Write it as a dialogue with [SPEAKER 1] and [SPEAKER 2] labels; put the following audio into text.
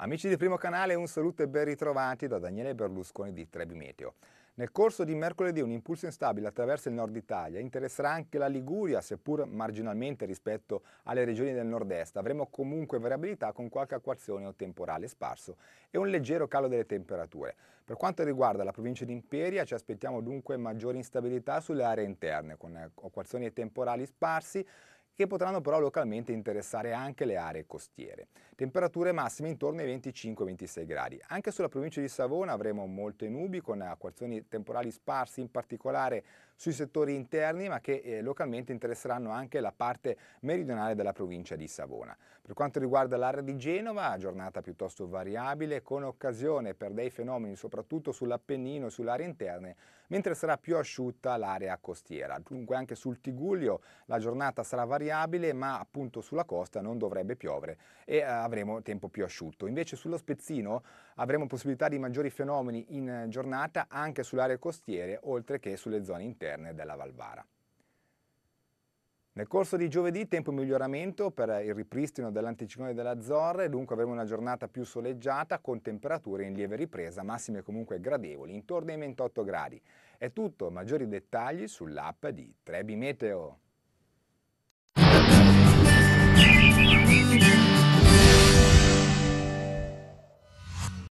[SPEAKER 1] Amici di Primo Canale, un saluto e ben ritrovati da Daniele Berlusconi di Trebi Meteo. Nel corso di mercoledì un impulso instabile attraverso il nord Italia interesserà anche la Liguria, seppur marginalmente rispetto alle regioni del nord-est. Avremo comunque variabilità con qualche acquazione o temporale sparso e un leggero calo delle temperature. Per quanto riguarda la provincia di Imperia ci aspettiamo dunque maggiori instabilità sulle aree interne, con acquazioni e temporali sparsi, che potranno però localmente interessare anche le aree costiere. Temperature massime intorno ai 25-26 gradi. Anche sulla provincia di Savona avremo molte nubi con acquazzoni temporali sparse in particolare sui settori interni ma che eh, localmente interesseranno anche la parte meridionale della provincia di Savona. Per quanto riguarda l'area di Genova, giornata piuttosto variabile con occasione per dei fenomeni soprattutto sull'Appennino e sull'area interna, mentre sarà più asciutta l'area costiera. Dunque anche sul Tiguglio la giornata sarà variabile variabile, ma appunto sulla costa non dovrebbe piovere e eh, avremo tempo più asciutto. Invece sullo spezzino avremo possibilità di maggiori fenomeni in giornata anche sulle aree costiere, oltre che sulle zone interne della Valvara. Nel corso di giovedì tempo in miglioramento per il ripristino dell'anticiclone della Zorre, dunque avremo una giornata più soleggiata con temperature in lieve ripresa, massime comunque gradevoli, intorno ai 28 gradi. È tutto, maggiori dettagli sull'app di Trebi Meteo.